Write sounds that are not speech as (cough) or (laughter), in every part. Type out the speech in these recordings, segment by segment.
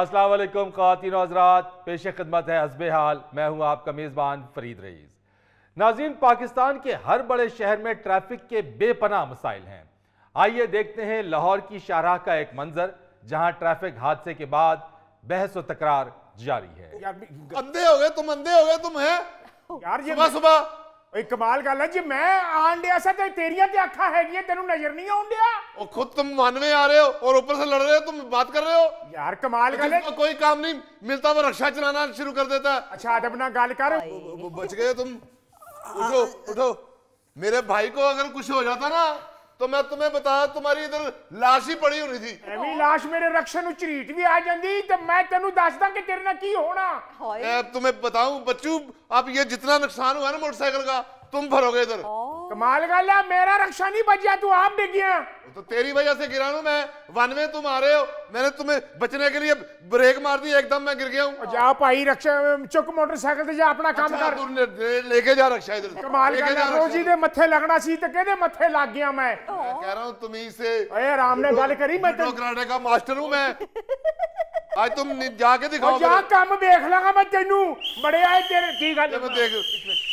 असलम खातिन हजरात पेश खदमत है हसब हाल मैं हूँ आपका मेज़बान फरीद रईस नाजीन पाकिस्तान के हर बड़े शहर में ट्रैफिक के बेपनाह मसाइल हैं आइए देखते हैं लाहौर की शाहराह का एक मंजर जहाँ ट्रैफिक हादसे के बाद बहस व तकरार जारी है अंधे हो गए तुम अंधे हो गए तुम है यार ये सुबह सुबह ਓਏ ਕਮਾਲ ਗੱਲ ਹੈ ਜੇ ਮੈਂ ਆਣ ਡਿਆ ਸਾਂ ਤੇ ਤੇਰੀਆਂ ਤੇ ਅੱਖਾਂ ਹੈਗੀਆਂ ਤੈਨੂੰ ਨਜ਼ਰ ਨਹੀਂ ਆਉਣ ਡਿਆ ਉਹ ਖੁਦ तुम मन में आ रहे हो और ऊपर से लड़ रहे हो तुम बात कर रहे हो यार कमाल गल है कोई काम नहीं मिलता वो रक्षा चलाना शुरू कर देता अच्छा अदब ना गल कर बच गए तुम उठो उठो मेरे भाई को अगर कुछ हो जाता ना तो मैं तुम्हें बताया तुम्हारी इधर लाश ही पड़ी होनी थी ਐਵੇਂ लाश मेरे रक्षण उचरीट भी आ ਆ तो मैं ਮੈਂ ਤੈਨੂੰ ਦੱਸਦਾ ਕਿ ਤੇਰੇ की होना मैं तुम्हें बताऊं बच्चू आप ये जितना नुकसान हुआ ना मोटरसाइकिल का तुम भरोगे इधर कमाल गल है मेरा रक्षा नहीं बचा तू आप डिग गया तो तेरी वजह से गिरा हूं मैं वन में तुम आ रहे हो मैंने तुम्हें बचने के लिए ब्रेक मार दी एकदम मैं गिर गया हूं जा भाई रक्षा चुक मोटरसाइकिल ते जा अपना अच्छा, काम अच्छा, कर लेके जा रक्षा इधर कमाल गल है रोजी दे मथे लगना सी तो कहदे मथे लग गया मैं मैं कह रहा हूं तुम्ही से ओए आराम ने गल करी मैं तो कराटे का मास्टर हूं मैं आज तुम जाके दिखाओ जा काम देख लांगा मैं तेनू बड़े आए तेरे की गल देख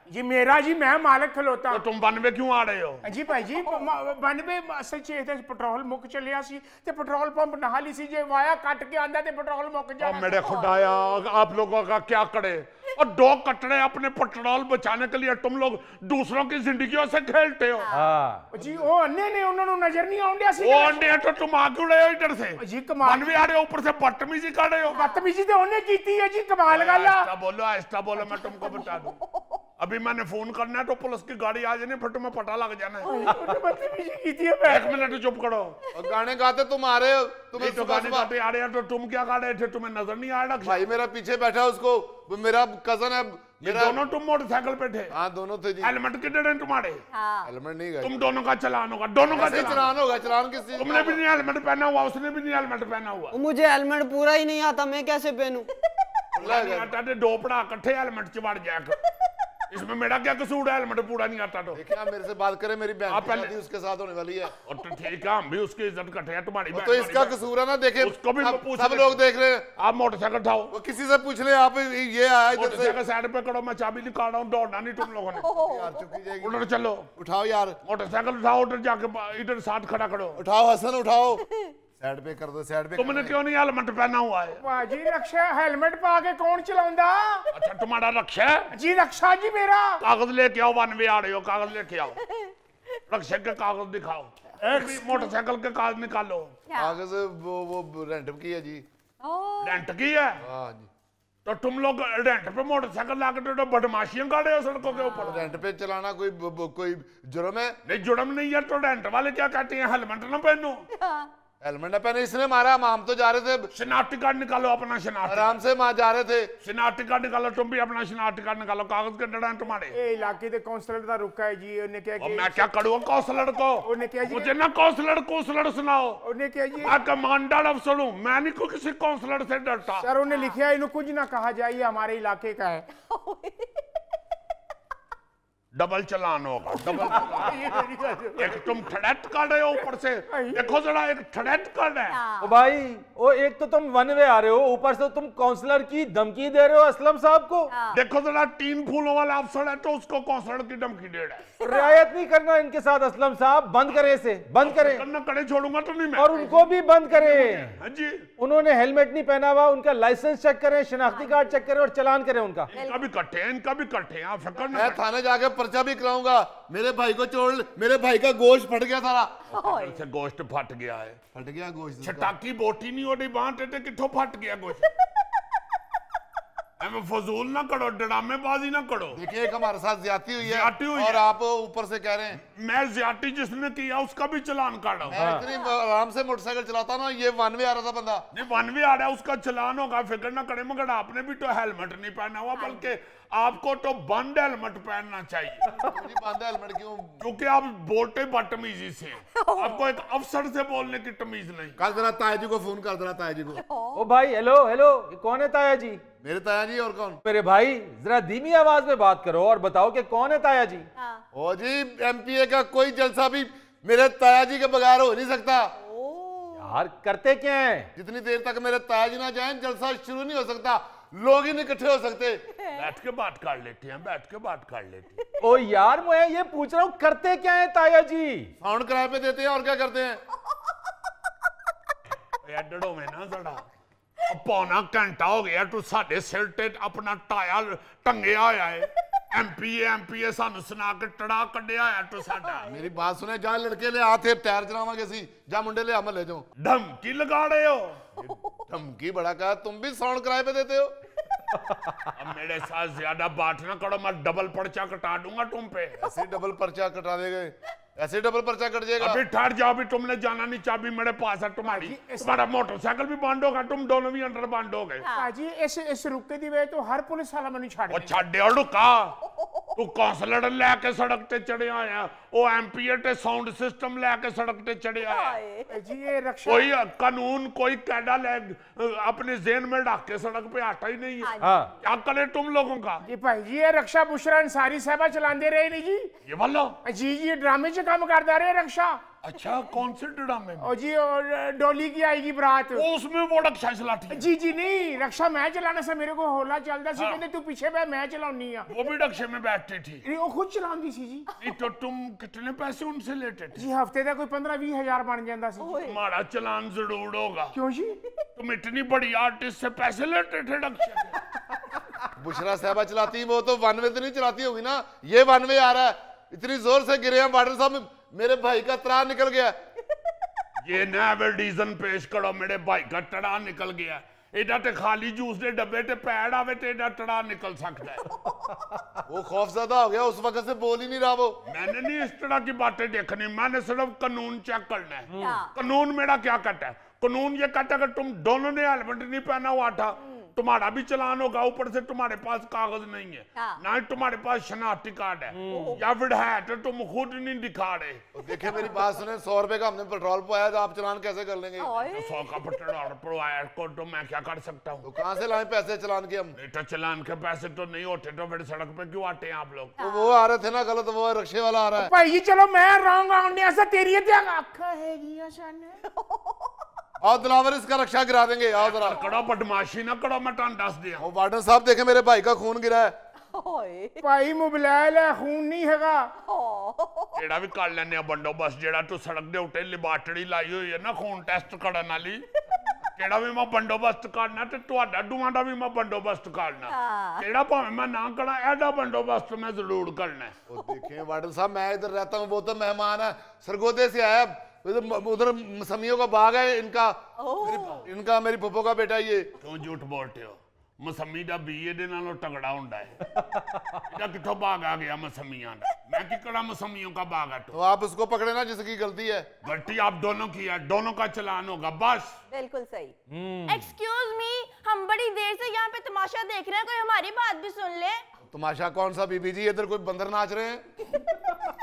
जी मेरा जी मैं मालिक खलोता तो तुम बनवे क्यों आ रहे हो जी भाई जी बनवे असल ਚ ਇਹ ਪੈਟਰੋਲ ਮੁੱਕ ਚੱਲਿਆ ਸੀ ਤੇ ਪੈਟਰੋਲ ਪੰਪ ਨਾਲ ਹੀ ਸੀ ਜੇ ਵਾਇਆ ਕੱਟ ਕੇ ਆਂਦਾ ਤੇ ਪੈਟਰੋਲ ਮੁੱਕ ਜਾਣਾ ਮੇਰੇ ਖੁਦਾਇਆ ਆਪ ਲੋਗों का क्या करे और दो कटड़े अपने पेट्रोल बचाने के लिए तुम लोग दूसरों की जिंदगियों से खेलते हो हाँ। जी वो अन्ने ने उन्होंने नजर नहीं आउंडे सी वो अन्ने तो तुम आ क्यों रहे हो इधर से जी कमाल बनवे आ रहे हो ऊपर से बदतमीजी कर रहे हो बदतमीजी तो उन्होंने की है जी कमाल गल्ला ऐसा बोलो ऐसा बोलो मैं तुमको बता दूं अभी मैंने फोन करना है तो पुलिस की गाड़ी आ जाने फटो में पटा लग जाना है तो एक मिनट चुप करो गाने गाते तुम आ रहे हो तुम्हें तो गाने गाते आ रहे हो तो तुम क्या गा रहे थे तुम्हें नजर नहीं आ रहा भाई मेरा पीछे बैठा उसको मेरा कजन है मेरा दोनों तुम मोटरसाइकिल पे थे हाँ दोनों थे जी हेलमेट कितने हैं तुम्हारे हेलमेट हाँ। नहीं गए तुम दोनों का चलान होगा दोनों का चलान होगा चलान किस चीज तुमने भी नहीं हेलमेट पहना हुआ उसने भी नहीं हेलमेट पहना हुआ मुझे हेलमेट पूरा ही नहीं आता मैं कैसे पहनूं डोपड़ा कट्ठे हेलमेट चबाड़ जाकर इसमें मेरा क्या कसूर है हेलमेट पूरा नहीं आता तो देखिए आप मेरे से बात करें मेरी बहन पहले उसके साथ होने वाली है और तो ठीक है हम भी उसकी इज्जत कटे हैं तुम्हारी तो इसका कसूर है ना देखे उसको भी पूछ सब लोग देख रहे हैं आप मोटरसाइकिल उठाओ किसी से पूछ ले आप ये आया मोटरसाइकिल साइड पे करो मैं चाबी निकाल रहा हूँ दौड़ना नहीं तुम लोगों ने उधर चलो उठाओ यार मोटरसाइकिल उठाओ उधर जाके इधर साथ खड़ा करो उठाओ हसन उठाओ (laughs) ਸਾਈਡ तुमने क्यों नहीं हेलमेट पहना हुआ है रक्षा हेलमेट पा के कौन अच्छा तुम्हारा रक्षा जी रक्षा जी मेरा कागज लेके आओ वन वे आ रहे हो कागज लेके आओ रक्षा के कागज दिखाओ मोटरसाइकिल के कागज निकालो कागज वो वो रेंट की है जी रेंट की है हां जी तो तुम लोग रेंट पे मोटरसाइकिल तो बदमाशियां हो सड़कों के ऊपर रेंट पे चलाना कोई कोई जुर्म है नहीं जुर्म नहीं है तो रेंट वाले क्या कहते हैं हेलमेट ना पहनो हाँ। हेलमेट पहने इसने मारा हम तो जा रहे थे शनाख्ती कार्ड निकालो अपना शनाख्त आराम से मां जा रहे थे शनाख्ती कार्ड निकालो तुम भी अपना शनाख्ती कार्ड निकालो कागज के डड़ा तुम्हारे ए इलाके के काउंसलर का रुका है जी उन्हें क्या मैं क्या करूंगा काउंसलर को उन्हें क्या मुझे ना काउंसलर काउंसलर सुनाओ उन्होंने क्या जी मैं कमांडर अफसर हूँ मैं नहीं को किसी काउंसलर से डरता सर उन्होंने लिखा है इन्हें कुछ ना कहा जाए ये हमारे इलाके का है (laughs) डबल चलान होगा डबल (laughs) एक तुम थड़ैत कर रहे हो ऊपर से देखो जरा एक थड़ैत कर रहे हैं ओ भाई ओ एक तो तुम वन वे आ रहे हो ऊपर से तुम काउंसलर की धमकी दे रहे हो असलम साहब को हाँ। देखो जरा तीन फूलों वाला अफसर है तो उसको काउंसलर की धमकी दे रहा है रियायत नहीं करना इनके साथ असलम साहब बंद करें इसे बंद तो करें करना कड़े छोड़ूंगा तो नहीं और उनको भी बंद करे हाँ जी उन्होंने हेलमेट नहीं पहना हुआ उनका लाइसेंस चेक करें शिनाख्ती हाँ। कार्ड चेक करें और चलान करें उनका इनका भी कट्ठे इनका भी कट्ठे फिक्र थाने जाके पर्चा भी कराऊंगा मेरे भाई को चोर मेरे भाई का गोश्त फट गया सारा अच्छा, गोश्त फट गया है फट गया गोश्त छटाकी बोटी नहीं ओडी बांह टेटे किथों फट गया गोश्त (laughs) फजूल ना करो डरामेबाजी ना करो देखिए एक हमारे साथ ज्यादती हुई है ज्यादती हुई और आप ऊपर से कह रहे हैं मैं ज्यादती जिसने किया उसका भी चलान काटा हूँ इतनी आराम से मोटरसाइकिल चलाता ना ये वन वे आ रहा था बंदा नहीं वन वे आ रहा है उसका चलान होगा फिक्र ना करे मगर आपने भी तो हेलमेट नहीं पहना हुआ हाँ। बल्कि आपको तो बंद हेलमेट पहनना चाहिए बंद हेलमेट क्यों क्योंकि आप बोटे बदतमीजी से (laughs) आपको एक अफसर से बोलने की तमीज नहीं कर देना ताया जी को फोन कर देना ताया जी को ओ भाई हेलो हेलो कौन है ताया जी मेरे ताया जी और कौन मेरे भाई जरा धीमी आवाज में बात करो और बताओ कि कौन है ताया जी हाँ। ओ जी एमपीए का कोई जलसा भी मेरे ताया जी के बगैर हो नहीं सकता यार करते क्या है जितनी देर तक मेरे ताया जी ना जाए जलसा शुरू नहीं हो सकता लोग ही नहीं इकट्ठे हो सकते बैठ के बात कर लेते हैं बैठ के बात कर लेते हैं ओ यार मैं ये पूछ रहा हूँ करते क्या है ताया जी साउंड किराए पे देते हैं और क्या करते हैं डड़ो में ना जड़ा पौना घंटा हो गया तू साडे सिर ते अपना टाया टंगे आया है एमपीए एमपीए सानू सुना के टड़ा कड्या आया तू साडा मेरी बात सुने जा लड़के ले आते थे पैर चलावांगे सी जा मुंडे ले अमल ले जाओ धमकी लगा रहे हो धमकी भड़ाका तुम भी साउंड किराए पे देते हो अब मेरे साथ ज्यादा बात ना करो मैं डबल पर्चा कटा दूंगा तुम पे ऐसे डबल पर्चा कटा दे गए ऐसे डबल पर्चा कट जाएगा अभी ठहर जाओ अभी तुमने जाना नहीं चाबी मेरे पास है तुम्हारी तुम्हारा मोटरसाइकिल भी बंद होगा तुम दोनों भी अंडर बंद हो गए ऐसे हाँ। ऐसे रुकते दी वे तो हर पुलिस वाला मैंने छाड़ छाड़ दे और रुका तू काउंसलर लेके सड़क पे चढ़े आया साउंड सिस्टम लैके सड़क ਸਿਸਟਮ चढ़िया कोई कानून कोई कैडा ले अपने जेन में डाक के सड़क पे आटा ही नहीं है हाँ अकल है हाँ। तुम लोगों का जी भाई जी ये रक्षा बुशरा सारी सेवा चलाते रहे नहीं जी ये बोलो जी ये ड्रामे च काम करता रहे रक्षा अच्छा कौन से ड्रामे में और जी और डोली की आएगी बरात उसमें वो रक्षा अच्छा चलाती जी जी नहीं रक्षा मैं चलाने से मेरे को होला चलता सी हाँ। कहते तू पीछे बैठ मैं चलाऊनी है हाँ। वो भी रक्षे में बैठती थी वो खुद चलाती सी जी (laughs) तो तुम कितने पैसे उनसे लेते थे जी हफ्ते का कोई पंद्रह बीस हजार बन जाता सी हमारा चलान जरूर होगा क्यों जी तुम इतनी बड़ी आर्टिस्ट से पैसे लेते थे रक्षे (laughs) बुशरा साहबा चलाती वो तो वन वे तो नहीं चलाती होगी ना ये वन वे आ रहा है इतनी जोर से गिरे हैं वाटर साहब मेरे भाई का तरा निकल गया ये नैवल डीजन पेश करो मेरे भाई का टड़ा निकल गया एडा ते तो खाली जूस के डब्बे ते पैड आवे ते एडा टड़ा निकल सकता है वो खौफ ज्यादा हो गया उस वक्त से बोल ही नहीं रहा वो मैंने नहीं इस तरह की बातें देखनी मैंने सिर्फ कानून चेक करना है हाँ। कानून मेरा क्या कट है कानून ये कट अगर तुम दोनों ने हेलमेट नहीं पहना हुआ था तुम्हारा भी चलान होगा ऊपर से तुम्हारे पास कागज नहीं है हाँ। ना ही तुम्हारे पास शनाख्ती कार्ड है या फिर है तो तुम खुद नहीं दिखा रहे देखिए मेरी बात सुने सौ रुपए का हमने पेट्रोल पाया तो आप चलान कैसे कर लेंगे तो सौ का पेट्रोल पवाया को तो मैं क्या कर सकता हूँ तो कहाँ से लाए पैसे चलान के हम तो चलान के पैसे तो नहीं होते तो फिर सड़क पे क्यों आते हैं आप लोग तो वो आ रहे थे ना गलत वो रक्षे वाला आ रहा है भाई चलो मैं रॉन्ग आउंडिया से तेरी है (laughs) आओ दिलावर इसका रक्षा गिरा देंगे आओ जरा कड़ो बदमाशी ना कड़ो मैं टांग दस दिया ओ वार्डन साहब देखे मेरे भाई का खून गिरा है ਭਾਈ ਮੋਬਾਈਲ ਹੈ ਖੂਨ ਨਹੀਂ ਹੈਗਾ ਜਿਹੜਾ ਵੀ ਕਰ ਲੈਨੇ ਆ ਬੰਦੋਬਸ ਜਿਹੜਾ ਤੂੰ ਸੜਕ ਦੇ ਉੱਤੇ ਲਿਬਾਟੜੀ ਲਾਈ ਹੋਈ ਹੈ ਨਾ ਖੂਨ ਟੈਸਟ ਕਰਨ ਵਾਲੀ ਕਿਹੜਾ ਵੀ ਮੈਂ ਬੰਦੋਬਸਤ ਕਰਨਾ ਤੇ ਤੁਹਾਡਾ ਡੂਆਂ ਦਾ ਵੀ ਮੈਂ ਬੰਦੋਬਸਤ ਕਰਨਾ ਕਿਹੜਾ ਭਾਵੇਂ ਮੈਂ ਨਾ ਕਰਾਂ ਐਡਾ ਬੰਦੋਬਸਤ ਮੈਂ ਜ਼ਰੂਰ ਕਰਨਾ ਉਹ ਦੇਖੇ ਵਾਰਡਨ ਸਾਹਿਬ ਮੈਂ ਇਧਰ ਰਹਤਾ ਹੂੰ ਬਹੁਤ ਮਹਿਮਾਨ ਹੈ ਸਰਗੋਦੇ ਸੇ ਆਇਆ तो उधर मसमियों का बाग है इनका इनका मेरी पप्पो का बेटा ये क्यों झूठ बोलते हो मसमी का ਬੀਏ ਦੇ ਨਾਲੋਂ ਟਗੜਾ ਹੁੰਦਾ ਹੈ ਇਹਦਾ ਕਿੱਥੋਂ ਬਾਗ ਆ मैं कि मसमियों का बाग है तो आप उसको पकड़े ना जिसकी गलती है गलती आप दोनों की है दोनों का चलान होगा बस बिल्कुल सही एक्सक्यूज हम्म। मी हम बड़ी देर से यहाँ पे तमाशा देख रहे हैं कोई हमारी बात भी सुन ले तमाशा कौन सा बीबी जी इधर कोई बंदर नाच रहे हैं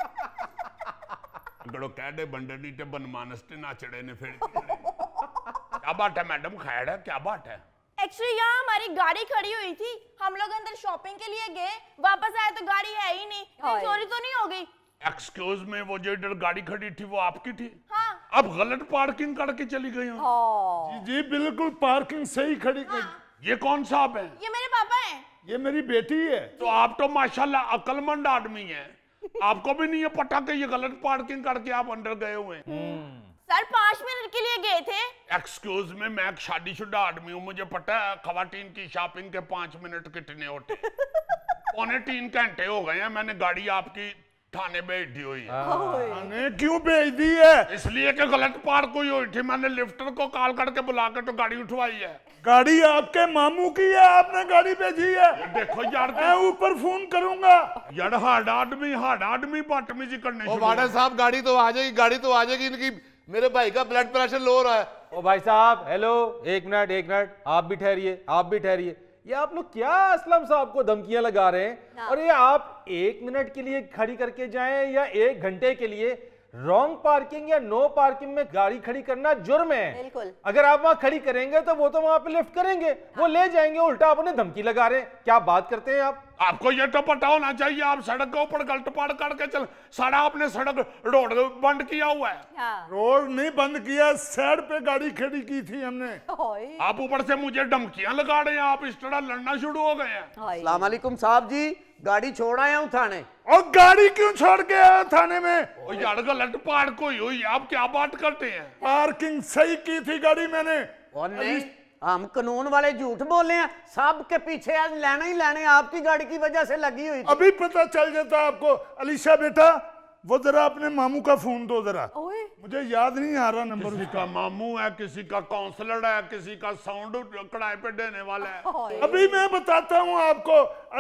(laughs) કાગડો કેડે બંડરની તે બનમાનસ તે ना चढ़े ने फिर क्या बात है मैडम खैर है क्या बात है एक्चुअली यहाँ हमारी गाड़ी खड़ी हुई थी हम लोग अंदर शॉपिंग के लिए गए वापस आए तो गाड़ी है ही नहीं चोरी तो नहीं हो गई एक्सक्यूज में वो जो इधर गाड़ी खड़ी थी वो आपकी थी हाँ। आप गलत पार्किंग करके चली गई हो हाँ। जी, जी बिल्कुल पार्किंग सही खड़ी हाँ। ये कौन साहब है ये मेरे पापा है ये मेरी बेटी है तो आप तो माशाल्लाह अकलमंद आदमी है आपको भी नहीं है पता कि ये गलत पार्किंग करके आप अंदर गए हुए हैं सर पांच मिनट के लिए गए थे एक्सक्यूज में मैं एक शुदा आदमी हूँ मुझे पता है खातन की शॉपिंग के पांच मिनट कितने होते पौने तीन घंटे हो गए हैं मैंने गाड़ी आपकी थाने भेज दी हुई है क्यों भेज दी है इसलिए कि गलत पार कोई हुई थी मैंने लिफ्टर को कॉल करके बुला कर तो गाड़ी उठवाई है गाड़ी आपके मामू की है आपने गाड़ी भेजी है देखो यार मैं ऊपर फोन करूंगा यार हार्ड आदमी हार्ड आदमी जी करने वाड़ा साहब गाड़ी तो आ जाएगी गाड़ी तो आ जाएगी इनकी मेरे भाई का ब्लड प्रेशर लो रहा है ओ भाई साहब हेलो एक मिनट एक मिनट आप भी ठहरिए आप भी ठहरिए ये आप लोग क्या असलम साहब को धमकियां लगा रहे हैं हाँ। और ये आप एक मिनट के लिए खड़ी करके जाएं या एक घंटे के लिए रॉन्ग पार्किंग या नो पार्किंग में गाड़ी खड़ी करना जुर्म है बिल्कुल अगर आप वहां खड़ी करेंगे तो वो तो वहां पे लिफ्ट करेंगे वो हाँ। ले जाएंगे उल्टा आपने धमकी लगा रहे हैं क्या बात करते हैं आप आपको ये तो पता होना चाहिए आप सड़क के ऊपर गलटपाड़ करके चल सारा आपने सड़क रोड बंद किया हुआ है हाँ। रोड नहीं बंद किया साइड पे गाड़ी खड़ी की थी हमने आप ऊपर से मुझे डमकियां लगा रहे हैं आप इस तरह लड़ना शुरू हो गए हैं वालेकुम साहब जी गाड़ी छोड़ आया हूँ थाने और गाड़ी क्यों छोड़ के आया थाने में यार गलत पार्क हुई आप क्या बात करते हैं पार्किंग सही की थी गाड़ी मैंने हम कानून वाले झूठ बोले हैं सब के पीछे आज लेने ही लेने आपकी गाड़ी की वजह से लगी हुई अभी पता चल जाता आपको अलीशा बेटा वो जरा अपने मामू का फोन दो जरा मुझे याद नहीं आ रहा नंबर किसी का मामू है किसी का काउंसलर है किसी का साउंड कड़ाई पे देने वाला है अभी मैं बताता हूँ आपको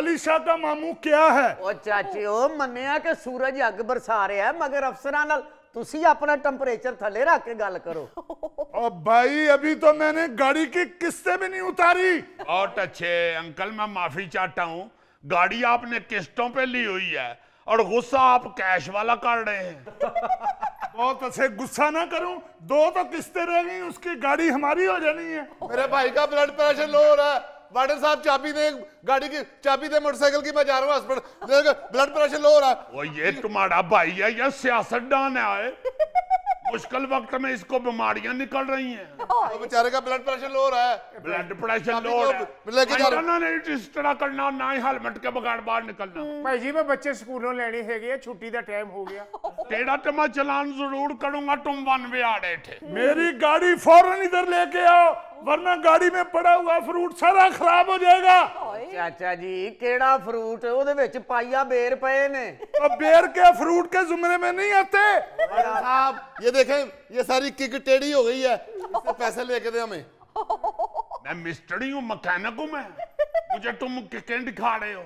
अलीशा का मामू क्या है ओ चाची ओ मनिया के सूरज अग बरसा रहा है मगर अफसर तुसी अपना ਟੈਂਪਰੇਚਰ थले रख के गल करो ओ (laughs) भाई अभी तो मैंने गाड़ी की किस्से भी नहीं उतारी बहुत अच्छे अंकल मैं माफी चाहता हूँ गाड़ी आपने किस्तों पे ली हुई है और गुस्सा आप कैश वाला कर रहे हैं (laughs) बहुत अच्छे गुस्सा ना करूं दो तो किस्तें रह गई उसकी गाड़ी हमारी हो जानी है मेरे भाई का ब्लड प्रेशर लो हो रहा है वार्डन साहब चाबी दे गाड़ी की चाबी दे मोटरसाइकिल की मैं जा रहा हूँ हॉस्पिटल ब्लड प्रेशर लो हो रहा है ये तुम्हारा भाई है या सियासतदान है मुश्किल वक्त में इसको बीमारियां निकल रही हैं तो बेचारे का ब्लड प्रेशर लो रहा है ब्लड प्रेशर लो रहा है इस तरह करना ना ही हेलमेट के बगैर बाहर निकलना हम्म। भाई जी मैं बच्चे स्कूलों लेने है गया छुट्टी का टाइम हो गया (laughs) तेरा तो मैं चलान जरूर करूंगा तुम वन वे आ रहे थे मेरी गाड़ी फौरन इधर लेके आओ वरना गाड़ी में पड़ा हुआ फ्रूट सारा खराब हो जाएगा चाचा जी केड़ा फ्रूट पाइया बेर पे ने ਪਏ तो अब बेर के फ्रूट के जुमरे में नहीं आते साहब ये देखें ये सारी किक टेढ़ी हो गई है इससे पैसे लेके दे हमें मैं मिस्ट्री हूँ मकैनिक हूँ मैं मुझे तुम किकें दिखा रहे हो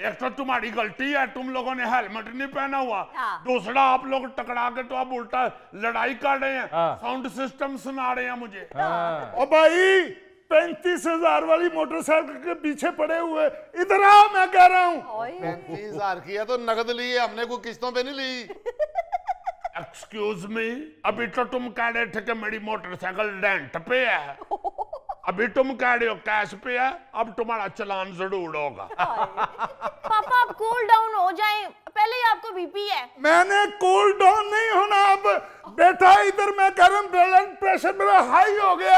एक तो तुम्हारी गलती है तुम लोगों ने हेलमेट नहीं पहना हुआ हाँ। दूसरा आप लोग टकरा के तो आप उल्टा लड़ाई कर रहे हैं हाँ। साउंड सिस्टम सुना रहे हैं मुझे हाँ। ओ भाई पैंतीस हजार वाली मोटरसाइकिल के पीछे पड़े हुए इधर आ मैं कह रहा हूँ पैंतीस हजार की है तो नकद ली है हमने कोई किस्तों पे नहीं ली एक्सक्यूज मी अभी तो तुम कह रहे थे कि मेरी मोटरसाइकिल रेंट पे है (laughs) अभी तुम कह रहे हो कैश पे है अब तुम्हारा चलान जरूर होगा पापा आप कूल डाउन हो जाए पहले ही आपको बीपी है मैंने कूल डाउन नहीं होना अब बेटा इधर मैं कह रहा हूँ ब्लड प्रेशर मेरा हाई हो गया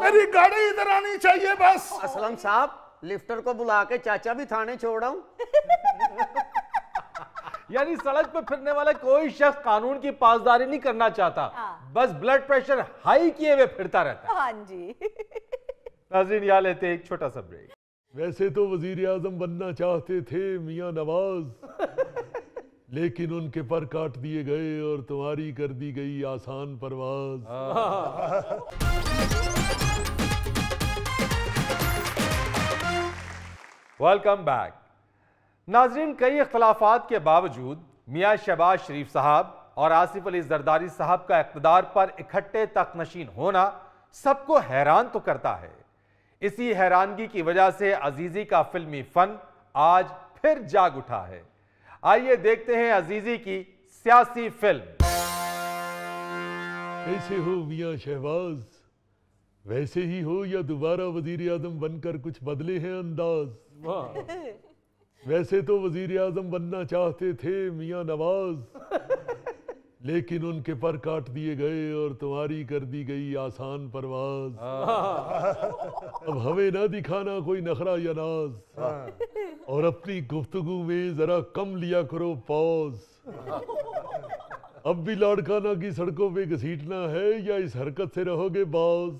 मेरी गाड़ी इधर आनी चाहिए बस असलम साहब लिफ्टर को बुला के चाचा भी थाने छोड़ रहा हूँ (laughs) यानी सड़क पर फिरने वाला कोई शख्स कानून की पासदारी नहीं करना चाहता हाँ। बस ब्लड प्रेशर हाई किए हुए फिरता रहता है हाँ जी नाजीन यहाँ लेते एक छोटा सा ब्रेक वैसे तो वजीर आजम बनना चाहते थे मियाँ नवाज (laughs) लेकिन उनके पर काट दिए गए और तुम्हारी कर दी गई आसान परवाज वेलकम बैक नाजरीन कई अख्तलाफात के बावजूद मियाँ शहबाज शरीफ साहब और आसिफ अली जरदारी साहब का इकतदार पर इकट्ठे तकनशीन होना सबको हैरान तो करता है इसी हैरानगी की वजह से अजीजी का फिल्मी फन आज फिर जाग उठा है आइए देखते हैं अजीजी की सियासी फिल्म कैसे हो मिया शहबाज वैसे ही हो या दोबारा वजीर आजम बनकर कुछ बदले हैं अंदाज वैसे तो वजीर आजम बनना चाहते थे मियाँ नवाज लेकिन उनके पर काट दिए गए और तुम्हारी कर दी गई आसान परवाज हाँ। (laughs) अब हमें ना दिखाना कोई नखरा या नाज हाँ। और अपनी गुफ्तगु में जरा कम लिया करो पॉज (laughs) अब भी लाड़काना की सड़कों पे घसीटना है या इस हरकत से रहोगे बाज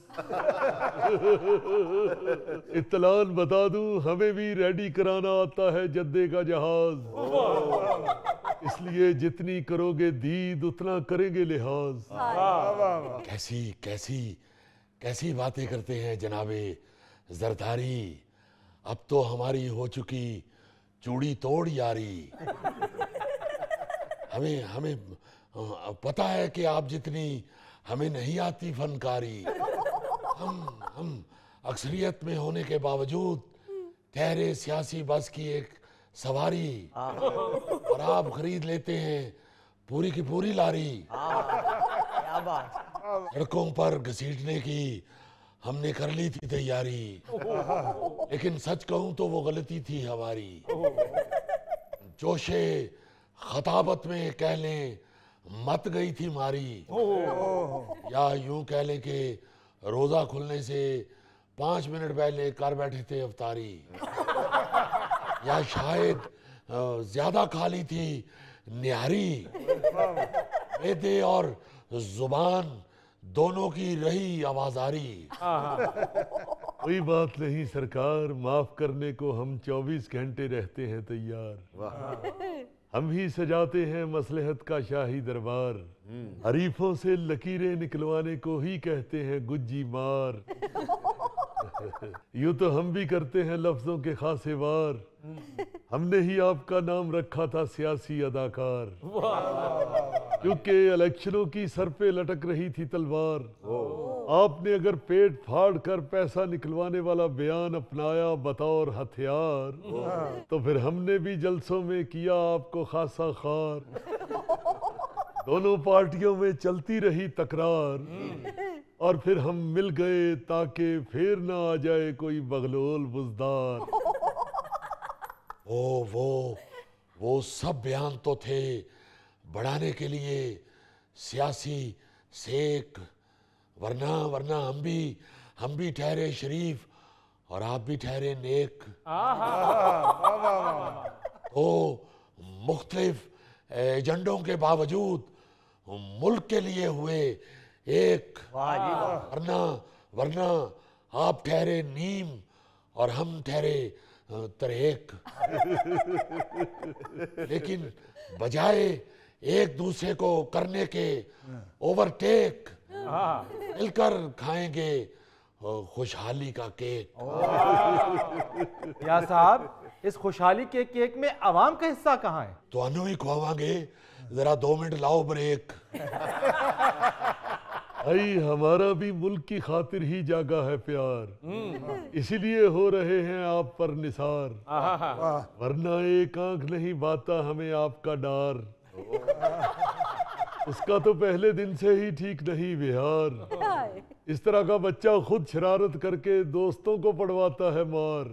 (laughs) इतलान बता दूं हमें भी रेडी कराना आता है जद्दे का जहाज इसलिए जितनी करोगे दीद उतना करेंगे लिहाज कैसी कैसी कैसी बातें करते हैं जनाबे जरदारी अब तो हमारी हो चुकी चूड़ी तोड़ यारी हमें हमें हाँ, पता है कि आप जितनी हमें नहीं आती फनकारी (laughs) हम हम अक्सरियत में होने के बावजूद ठहरे सियासी बस की एक सवारी और आप खरीद लेते हैं पूरी की पूरी लारी सड़कों पर घसीटने की हमने कर ली थी तैयारी लेकिन सच कहूं तो वो गलती थी हमारी जोशे खताबत में कह लें मत गई थी मारी या यूं कह लें कि रोजा खुलने से पांच मिनट पहले कर बैठे थे अवतारी या शायद ज्यादा खाली थी निहारी बेदे और जुबान दोनों की रही आवाजारी कोई बात नहीं सरकार माफ करने को हम 24 घंटे रहते हैं तैयार हम ही सजाते हैं मसलहत का शाही दरबार हम्म। हरीफों से लकीरें निकलवाने को ही कहते हैं गुज्जी मार (laughs) यू तो हम भी करते हैं लफ्जों के खासे वार हम्म। हमने ही आपका नाम रखा था सियासी अदाकार क्योंकि इलेक्शनों की सर पे लटक रही थी तलवार आपने अगर पेट फाड़ कर पैसा निकलवाने वाला बयान अपनाया बतौर हथियार हाँ। तो फिर हमने भी जलसों में किया आपको खासा खार दोनों पार्टियों में चलती रही तकरार हम्म। और फिर हम मिल गए ताकि फिर ना आ जाए कोई बगलोल बुजदार वो (laughs) वो वो सब बयान तो थे बढ़ाने के लिए सियासी सेक वरना वरना हम भी हम भी ठहरे शरीफ और आप भी ठहरे नेक तो मुख्तलिफ एजेंडों के बावजूद मुल्क के लिए हुए एक वरना वरना आप ठहरे नीम और हम ठहरे तरेक लेकिन बजाय एक दूसरे को करने के ओवरटेक हाँ। हाँ। मिलकर खाएंगे खुशहाली का केक या साहब इस खुशहाली के केक में आवाम का हिस्सा कहाँ है तो अनु ही खुआवागे जरा दो मिनट लाओ ब्रेक भाई (laughs) हमारा भी मुल्क की खातिर ही जागा है प्यार हम्म। इसीलिए हो रहे हैं आप पर निसार वरना एक आंख नहीं बाता हमें आपका डार (laughs) उसका तो पहले दिन से ही ठीक नहीं बिहार इस तरह का बच्चा खुद शरारत करके दोस्तों को पढ़वाता है मार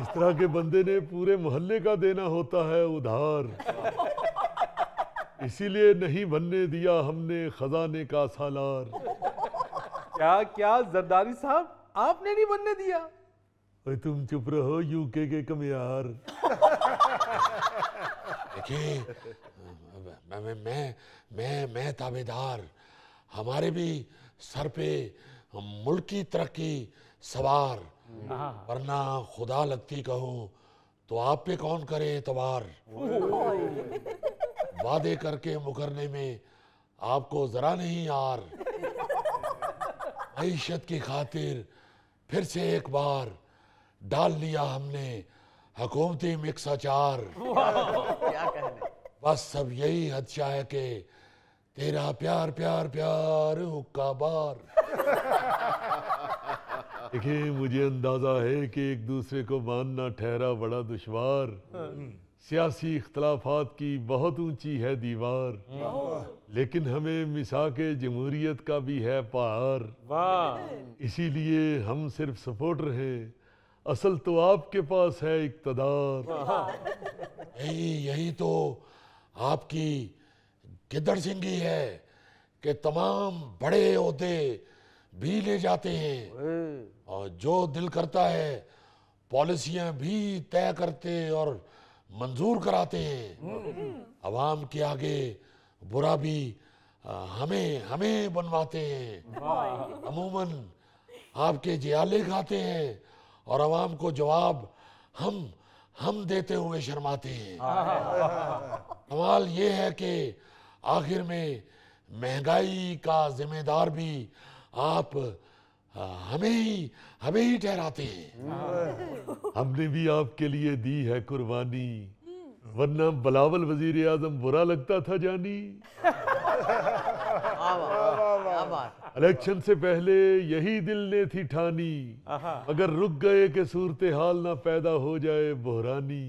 (laughs) इस तरह के बंदे ने पूरे मोहल्ले का देना होता है उधार इसीलिए नहीं बनने दिया हमने खजाने का सालार क्या क्या जरदारी साहब आपने नहीं बनने दिया तुम चुप रहो यूके के कमियार (laughs) कि मैं मैं मैं मैं ताबेदार हमारे भी सर पे मुल्की तरक्की सवार हाँ। वरना खुदा लगती कहूँ तो आप पे कौन करे एतबार वादे करके मुकरने में आपको जरा नहीं यार मीशत (laughs) की खातिर फिर से एक बार डाल लिया हमने हकूमती मिक्स अचार बस सब यही हदशा है के तेरा प्यार प्यार प्यार हुक्का बार देखिए मुझे अंदाजा है कि एक दूसरे को मानना ठहरा बड़ा दुश्वार सियासी इख्तलाफात की बहुत ऊंची है दीवार लेकिन हमें मिसा के जमहूरियत का भी है पार इसीलिए हम सिर्फ सपोर्टर हैं असल तो आपके पास है इकतदार यही यही तो आपकी गिदड़ सिंगी है कि तमाम बड़े अहदे भी ले जाते हैं और जो दिल करता है पॉलिसियां भी तय करते और मंजूर कराते हैं आवाम के आगे बुरा भी हमें हमें बनवाते हैं अमूमन आपके जियाले खाते हैं और आवाम को जवाब हम हम देते हुए शर्माते हैं हाँ, हाँ, हाँ, सवाल ये है कि आखिर में महंगाई का जिम्मेदार भी आप हमें ही हमें ही ठहराते हैं हमने भी आपके लिए दी है कुर्बानी हम्म। वरना बलावल वजीर आजम बुरा लगता था जानी (laughs) इलेक्शन से पहले यही दिल ने थी ठानी अगर रुक गए के सूरत हाल ना पैदा हो जाए बोहरानी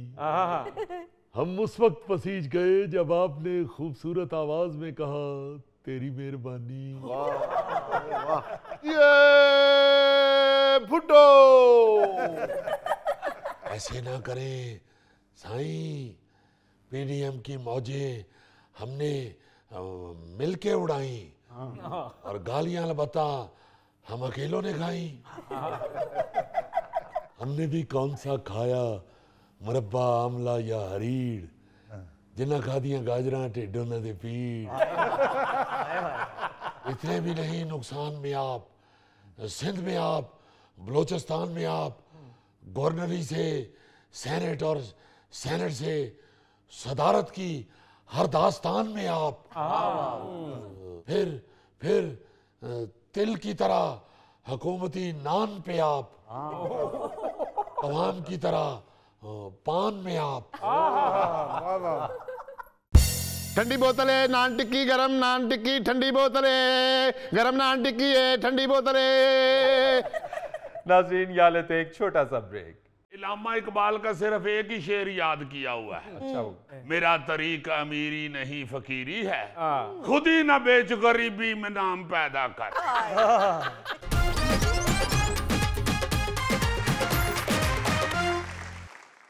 हम उस वक्त पसीज गए जब आपने खूबसूरत आवाज में कहा तेरी मेहरबानी ये फुटो ऐसे ना करें साईं पीडीएम की मौजे हमने मिलके उड़ाई हाँ। और गालियां अलबत्ता हम अकेलों ने खाई हमने भी कौन सा खाया मुरब्बा आमला या हरीड़ जिन्ना खादियां गाजरा ढिड उन्होंने पीड़ इतने भी नहीं नुकसान में आप सिंध में आप बलोचिस्तान में आप गवर्नरी से सेनेट और सेनेट से सदारत की हर दास्तान में आप फिर फिर तिल की तरह हकूमती नान पे आप आवाम की तरह पान में आप ठंडी बोतल है नान टिक्की गरम नान टिक्की ठंडी बोतल है गरम नान टिक्की है ठंडी बोतल है नाजीन लेते एक छोटा सा ब्रेक इलामा इकबाल का सिर्फ एक ही शेर याद किया हुआ है अच्छा हम्म। मेरा तरीक अमीरी नहीं फकीरी है हाँ। खुद ही ना बेच गरीबी में नाम पैदा कर हाँ।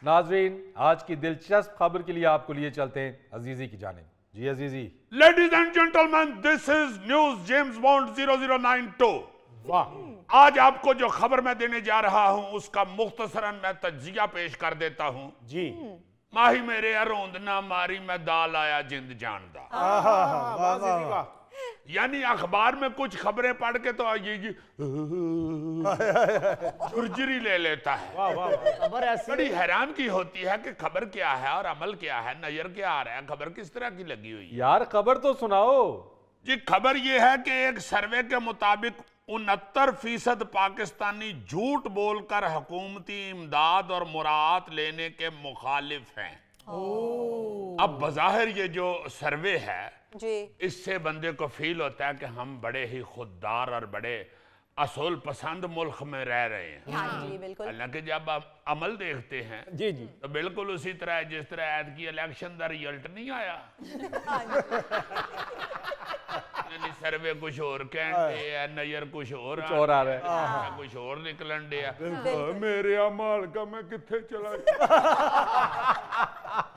नाजरीन आज की दिलचस्प खबर के लिए आपको लिए चलते हैं अजीजी की जाने जी अजीजी ladies and gentleman this is news James Bond zero zero nine two वाह आज आपको जो खबर मैं देने जा रहा हूं उसका मुख्तसरन मैं तजिया पेश कर देता हूं जी माही मेरे अरोंद ना मारी मैं दाल आया जिंद जानदा यानी अखबार में कुछ खबरें पढ़ के तो झुरझुरी ले लेता है खबर ऐसी बड़ी हैरान की होती है कि खबर क्या है और अमल क्या है नजर क्या आ रहा है खबर किस तरह की लगी हुई है यार खबर तो सुनाओ जी खबर ये है कि एक सर्वे के मुताबिक उनहत्तर फीसद पाकिस्तानी झूठ बोलकर हकूमती इमदाद और मुराद लेने के मुखालिफ हैं अब बज़ाहिर ये जो सर्वे है इससे बंदे को फील होता है कि हम बड़े ही खुददार और बड़े असोल पसंद मुल्क में रह रहे हैं हाँ हालांकि जब आप अमल देखते हैं जी जी तो बिल्कुल उसी तरह है जिस तरह ऐद की इलेक्शन का रिजल्ट नहीं आया सर्वे कुछ और कहते हाँ। नजर कुछ और कुछ और आ रहे। है हाँ। अच्छा, कुछ और निकलन दिया मेरे मालिका का मैं कितने चला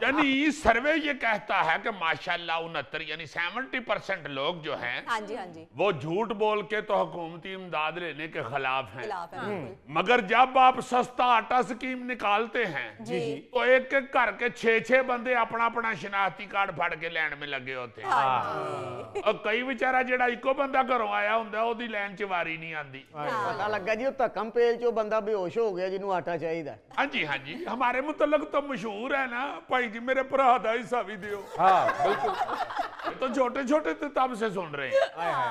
यानी सर्वे ये कहता है कि माशाल्लाह उनहत्तर यानी 70 परसेंट लोग जो हैं हाँ जी हाँ जी वो झूठ बोल के तो हुकूमती इमदाद लेने के खिलाफ हैं है, हम्म। मगर जब आप सस्ता आटा स्कीम निकालते हैं जी। तो एक एक घर के छह बंदे अपना अपना शिनाख्ती कार्ड फड़ के लैंड में लगे होते हैं हाँ हाँ। और कई बेचारा जेड़ा इको बंदा घरों आया होंगे ओदी लैंड च वारी नहीं आती हाँ पता लगा जी धक्कम पेल चो बंदा बेहोश हो गया जिन्होंने आटा चाहिए हाँ जी हाँ जी हमारे मुतलक तो मशहूर है ना भाई जी मेरे भरा का हिस्सा भी दियो ਹਾਂ ਬਿਲਕੁਲ ਇਹ छोटे ਛੋਟੇ ਛੋਟੇ ਤੇ ਤਮਸੇ ਸੁਣ ਰਹੇ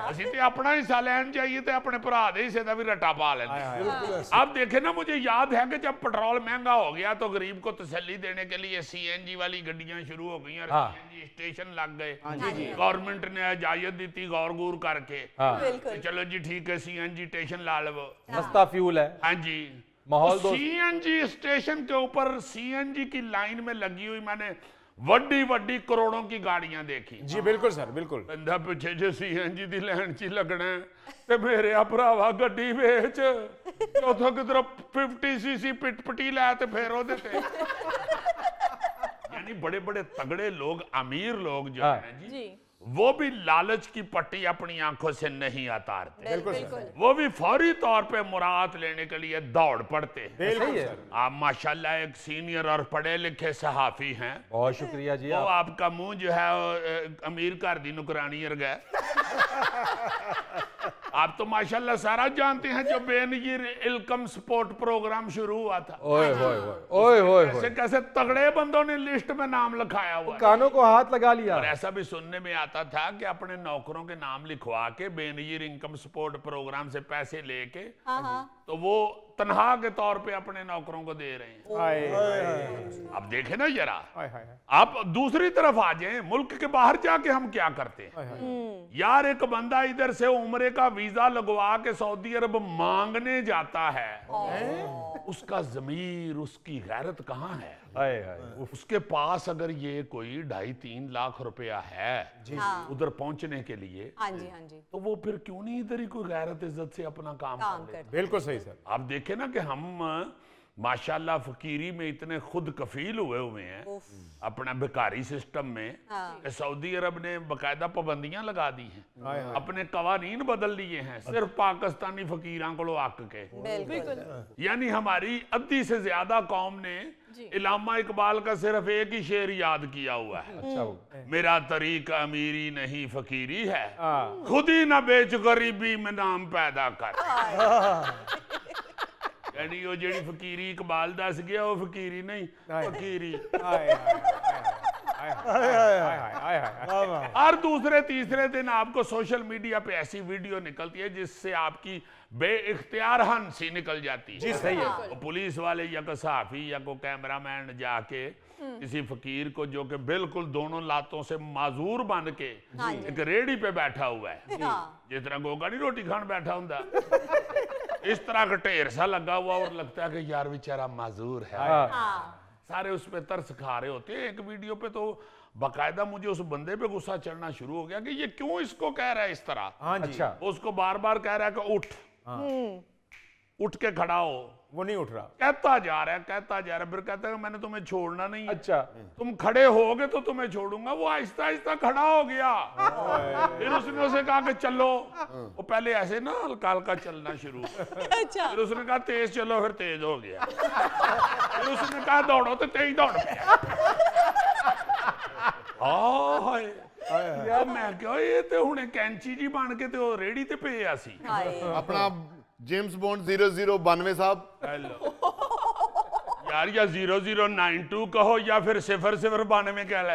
ਅਸੀਂ ਤੇ अपना हिस्सा ਲੈਣ जाइए तो अपने भरा ਦੇ ਹਿੱਸੇ ਦਾ ਵੀ ਰੱਟਾ ਪਾ लेते आप देखे ना मुझे याद है कि जब पेट्रोल महंगा हो गया तो गरीब को तसली देने के लिए सीएनजी वाली गड्डिया शुरू हो गई स्टेशन लग गए गवर्नमेंट ने इजाजत दी गौर गौर करके चलो जी ठीक है सीएनजी स्टेशन ला लवो सस्ता फ्यूल है हाँ जी माहौल तो सीएनजी स्टेशन के ऊपर सीएनजी की लाइन में लगी हुई मैंने वड्डी वड्डी करोड़ों की गाड़ियां देखी जी बिल्कुल सर बिल्कुल पिछे जो सीएनजी दी लाइन ची लगना ते मेरे भरावा गड्डी बेच उतो किधर 50 सीसी पिटपटी ला ते फेरो देते (laughs) यानी बड़े-बड़े तगड़े लोग अमीर लोग जो हाँ। हैं जी। वो भी लालच की पट्टी अपनी आंखों से नहीं उतारते बिल्कुल वो भी फौरी तौर पे मुराद लेने के लिए दौड़ पड़ते हैं आप माशाल्लाह एक सीनियर और पढ़े लिखे सहाफी हैं बहुत शुक्रिया जी वो आप। आपका मुंह जो है अमीर घर दी नुकरानी गए (laughs) आप तो माशाल्लाह सारा जानते हैं जो बेनजीर इलकम सपोर्ट प्रोग्राम शुरू हुआ था ओए होए होए होए होए कैसे तगड़े बंदों ने लिस्ट में नाम लिखाया हुआ कानों को हाथ लगा लिया और ऐसा भी सुनने में आता चाहता था कि अपने नौकरों के नाम लिखवा के बेनजीर इनकम सपोर्ट प्रोग्राम से पैसे लेके हाँ, हाँ। तो वो तनहा के तौर पे अपने नौकरों को दे रहे हैं अब देखे ना जरा आप दूसरी तरफ आ जाए मुल्क के बाहर जाके हम क्या करते हैं हम्म। यार एक बंदा इधर से उम्र का वीजा लगवा के सऊदी अरब मांगने जाता है उसका जमीर उसकी गैरत कहाँ है आए, आए। उसके पास अगर ये कोई ढाई तीन लाख रुपया है हाँ। उधर पहुंचने के लिए हाँ जी, हाँ जी। तो वो फिर क्यों नहीं इधर ही कोई गैरत इज्जत से अपना काम, काम कर बिल्कुल सही सर आप देखे देखे ना कि हम माशाल्लाह फकीरी में इतने खुद कफील हुए हुए हैं अपना बेकारी सिस्टम में हाँ। सऊदी अरब ने बकायदा पाबंदियां लगा दी हैं हाँ। अपने कवानीन बदल लिए हैं अच्छा। सिर्फ पाकिस्तानी फकीर को आक के यानी हमारी अद्धी से ज्यादा कौम ने इलामा इकबाल का सिर्फ एक ही शेर याद किया हुआ है अच्छा हम्म। मेरा तरीक अमीरी नहीं फकीरी है हाँ। खुद ही ना बेच गरीबी में नाम पैदा कर (laughs) (laughs) ਯਾਨੀ ਉਹ ਜਿਹੜੀ ਫਕੀਰੀ ਇਕਬਾਲ ਦੱਸ ਗਿਆ ਉਹ ਫਕੀਰੀ ਨਹੀਂ ਫਕੀਰੀ ਹਾਏ हर दूसरे तीसरे दिन आपको सोशल मीडिया पे ऐसी वीडियो निकलती है जिससे आपकी इख्तियार हंसी निकल जाती है जी सही है पुलिस वाले या को साफी या को कैमरामैन जाके किसी फकीर को जो कि बिल्कुल दोनों लातों से माजूर बन के एक रेडी पे बैठा हुआ है जिस तरह गोगा नहीं रोटी खान बैठा हूं इस तरह का ढेर सा लगा हुआ और लगता है कि यार बेचारा माजूर है हाँ। हाँ। सारे उस पर तरस खा रहे होते हैं एक वीडियो पे तो बकायदा मुझे उस बंदे पे गुस्सा चढ़ना शुरू हो गया कि ये क्यों इसको कह रहा है इस तरह हाँ अच्छा उसको बार बार कह रहा है कि उठ हम्म। उठ के खड़ा हो वो नहीं उठ रहा कहता जा रहा है कहता जा रहा है फिर कहता है मैंने तुम्हें छोड़ना नहीं अच्छा तुम खड़े होगे तो तुम्हें छोड़ूंगा वो आहिस्ता आहिस्ता खड़ा हो गया फिर उसने उसे कहा कि चलो वो पहले ऐसे ना हल्का हल्का चलना शुरू अच्छा फिर उसने कहा तेज चलो फिर तेज हो गया फिर उसने कहा दौड़ो तो तेज दौड़ गया हाय ਯਾਰ ਮੈਂ ਕਿਹਾ ਇਹ ਤੇ ਹੁਣੇ ਕੈਂਚੀ ਜੀ ਬਣ ਕੇ ਤੇ ਉਹ ਰੇੜੀ ਤੇ ਪਿਆ जेम्स बॉन्ड जीरो जीरो बानवे साहब हेलो यार या जीरो जीरो नाइन टू कहो या फिर सिफर सिफर बानवे कह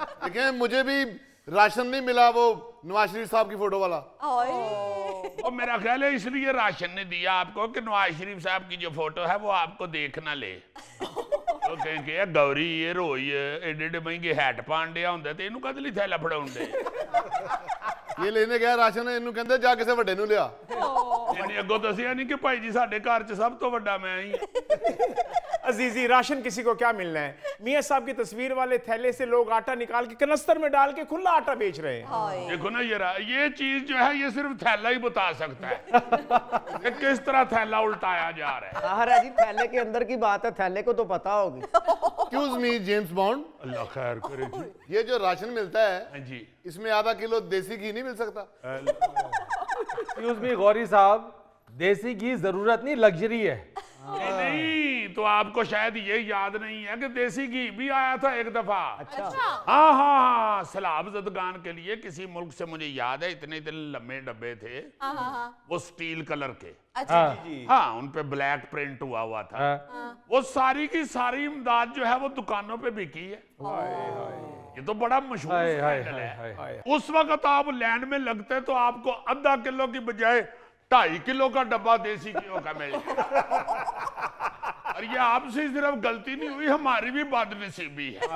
ठीक है मुझे भी राशन नहीं मिला वो नवाज शरीफ साहब की फोटो वाला और मेरा ख्याल है इसलिए राशन ने दिया आपको कि नवाज शरीफ साहब की जो फोटो है वो आपको देखना ले तो कहेंगे ये गौरी ये रोई एडे एडे महंगे हैट पांडे आते इनू कदली थैला फड़ाउंडे ये लेने गया राशन इन कहते जा किसी वे लिया अगो ਇਹਨੇ ਅੱਗੋਂ ਦੱਸਿਆ ਨਹੀਂ ਕਿ ਭਾਈ ਜੀ ਸਾਡੇ ਘਰ 'ਚ ਸਭ ਤੋਂ ਵੱਡਾ ਮੈਂ अजीजी राशन किसी को क्या मिलना है मियाँ साहब की तस्वीर वाले थैले से लोग आटा निकाल के कनस्तर में डाल के खुला आटा बेच रहे हैं देखो ना ये ये चीज जो है ये सिर्फ थैला ही बता सकता है किस तरह थैला उल्टाया जा रहा है जी थैले के अंदर की बात है थैले को तो पता होगी क्यूज मी जेम्स बॉन्ड अल्लाह खैर करे ये जो राशन मिलता है जी इसमें आधा किलो देसी घी नहीं मिल सकता मी गौरी साहब देसी घी जरूरत नहीं लग्जरी है नहीं, तो आपको शायद ये याद नहीं है कि देसी घी भी आया था एक दफा अच्छा, अच्छा। हाँ हाँ हाँ सलाब जदगान के लिए किसी मुल्क से मुझे याद है इतने इतने लंबे डब्बे थे हाँ, हाँ, हाँ। वो स्टील कलर के अच्छा हाँ उनपे ब्लैक प्रिंट हुआ हुआ था वो सारी की सारी इमदाद जो है वो दुकानों पे बिकी है ये तो बड़ा मशहूर है, है है, है उस वक्त आप लैंड में लगते तो आपको आधा किलो की बजाय ढाई किलो का डब्बा देसी घी का मिल और ये आपसे सिर्फ गलती नहीं हुई हमारी भी बदनसीबी है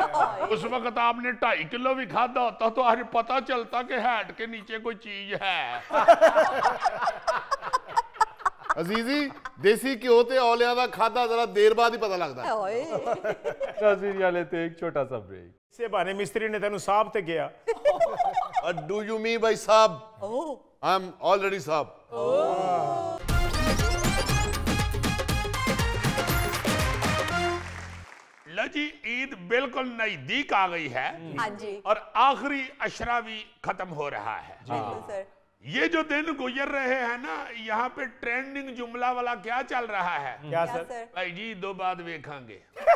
उस वक्त आपने ढाई किलो भी खादा होता तो आज पता चलता कि हैट के नीचे कोई चीज है (laughs) अजीजी देसी घ्यो ते औलिया का खादा जरा देर बाद ही पता लगता है लेते एक छोटा सा ब्रेक से बहाने मिस्त्री ने तेन साहब ते गया डू यू मी बाय साहब आई एम ऑलरेडी साहब लजी ईद बिल्कुल नजदीक आ गई है हाँ और आखिरी अशरा भी खत्म हो रहा है ये जो दिन गुजर रहे हैं ना यहाँ पे ट्रेंडिंग जुमला वाला क्या चल रहा है क्या सर भाई जी दो बाद देखेंगे (laughs)